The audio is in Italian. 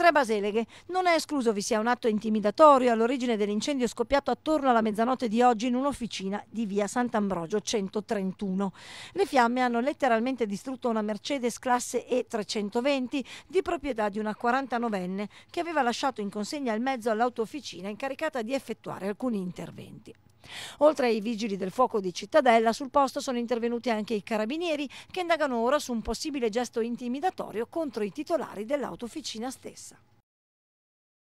tre baseleghe. Non è escluso vi sia un atto intimidatorio all'origine dell'incendio scoppiato attorno alla mezzanotte di oggi in un'officina di via Sant'Ambrogio 131. Le fiamme hanno letteralmente distrutto una Mercedes classe E320 di proprietà di una 49enne che aveva lasciato in consegna il mezzo all'autofficina incaricata di effettuare alcuni interventi. Oltre ai vigili del fuoco di Cittadella, sul posto sono intervenuti anche i carabinieri che indagano ora su un possibile gesto intimidatorio contro i titolari dell'autofficina stessa.